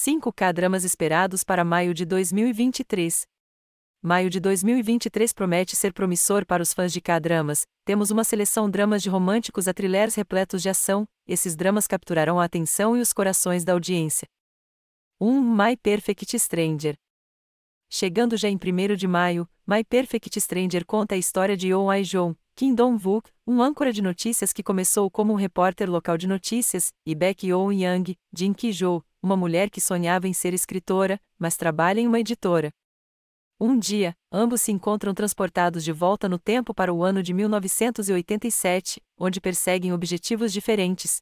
5 K-dramas esperados para maio de 2023. Maio de 2023 promete ser promissor para os fãs de K-dramas. Temos uma seleção dramas de românticos a thrillers repletos de ação. Esses dramas capturarão a atenção e os corações da audiência. 1. Um, My Perfect Stranger. Chegando já em 1 de maio, My Perfect Stranger conta a história de Yoon Ai-jong, Kim Dong-wook, um âncora de notícias que começou como um repórter local de notícias, e Baek Yoon Yang, Jin Ki-jo, uma mulher que sonhava em ser escritora, mas trabalha em uma editora. Um dia, ambos se encontram transportados de volta no tempo para o ano de 1987, onde perseguem objetivos diferentes.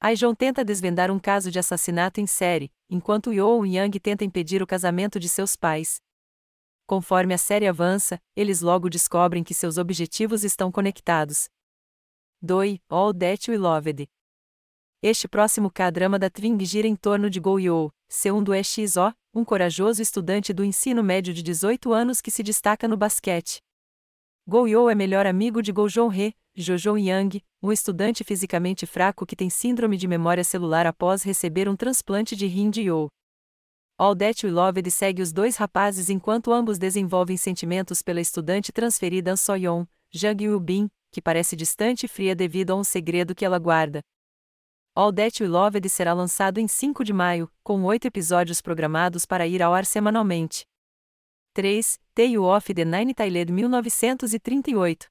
Aijon tenta desvendar um caso de assassinato em série, enquanto Yoo e Yang tenta impedir o casamento de seus pais. Conforme a série avança, eles logo descobrem que seus objetivos estão conectados. Doi, All That We Loved, este próximo K-drama da Twing gira em torno de Go Goyo, segundo XO, um corajoso estudante do ensino médio de 18 anos que se destaca no basquete. Go Goyo é melhor amigo de Go Gojon-he, Jojo Yang, um estudante fisicamente fraco que tem síndrome de memória celular após receber um transplante de rim de Yo. All That We Loved segue os dois rapazes enquanto ambos desenvolvem sentimentos pela estudante transferida An Soyeon, Jang Yu bin que parece distante e fria devido a um segredo que ela guarda. All That We Loved será lançado em 5 de maio, com oito episódios programados para ir ao ar semanalmente. 3. Tale of the Nine Tailed 1938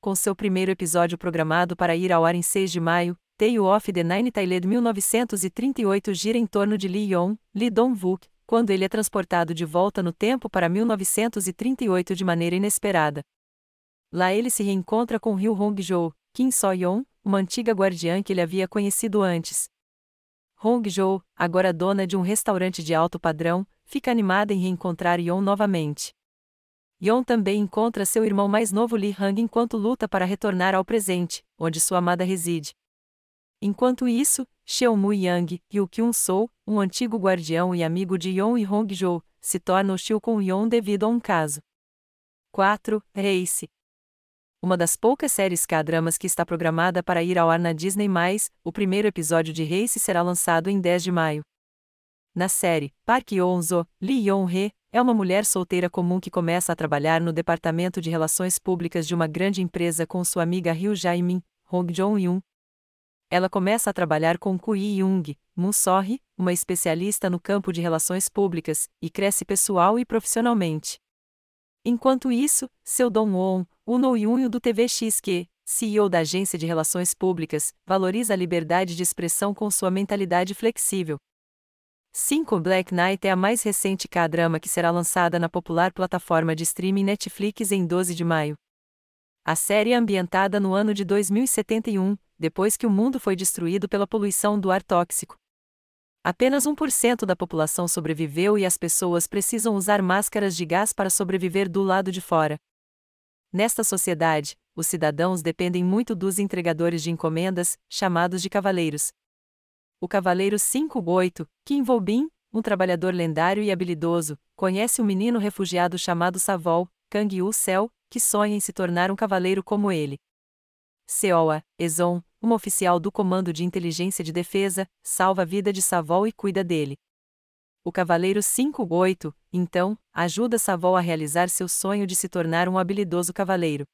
Com seu primeiro episódio programado para ir ao ar em 6 de maio, Tale of the Nine Tailed 1938 gira em torno de Lee Yong, Lee Dong-wook, quando ele é transportado de volta no tempo para 1938 de maneira inesperada. Lá ele se reencontra com Ryu Hong-joo, Kim So-yeon, uma antiga guardiã que ele havia conhecido antes. Hong Zhou, agora dona de um restaurante de alto padrão, fica animada em reencontrar Yon novamente. Yon também encontra seu irmão mais novo Li Hang enquanto luta para retornar ao presente, onde sua amada reside. Enquanto isso, Mu Yang, Yu Kyun Sou, um antigo guardião e amigo de Yon e Hong Hongzhou, se torna Xiu com Yon devido a um caso. 4. Race uma das poucas séries K-dramas que está programada para ir ao ar na Disney+, o primeiro episódio de Race será lançado em 10 de maio. Na série, Park Yeon-zo, Lee Yeon-hee, é uma mulher solteira comum que começa a trabalhar no departamento de relações públicas de uma grande empresa com sua amiga Ryu Jae-min, Hong Jong-yoon. Ela começa a trabalhar com Kui Young, Moon Sorri, uma especialista no campo de relações públicas, e cresce pessoal e profissionalmente. Enquanto isso, seu Dong Won, Uno Yunho do TVX que, CEO da Agência de Relações Públicas, valoriza a liberdade de expressão com sua mentalidade flexível. 5. Black Knight é a mais recente K-drama que será lançada na popular plataforma de streaming Netflix em 12 de maio. A série é ambientada no ano de 2071, depois que o mundo foi destruído pela poluição do ar tóxico. Apenas 1% da população sobreviveu e as pessoas precisam usar máscaras de gás para sobreviver do lado de fora. Nesta sociedade, os cidadãos dependem muito dos entregadores de encomendas, chamados de cavaleiros. O cavaleiro 58, Kim Volbin, um trabalhador lendário e habilidoso, conhece um menino refugiado chamado Savol, Kang Yu Cell, que sonha em se tornar um cavaleiro como ele. Seoa, Ezon, uma oficial do Comando de Inteligência de Defesa, salva a vida de Savol e cuida dele o Cavaleiro 58, então, ajuda Savol a realizar seu sonho de se tornar um habilidoso cavaleiro.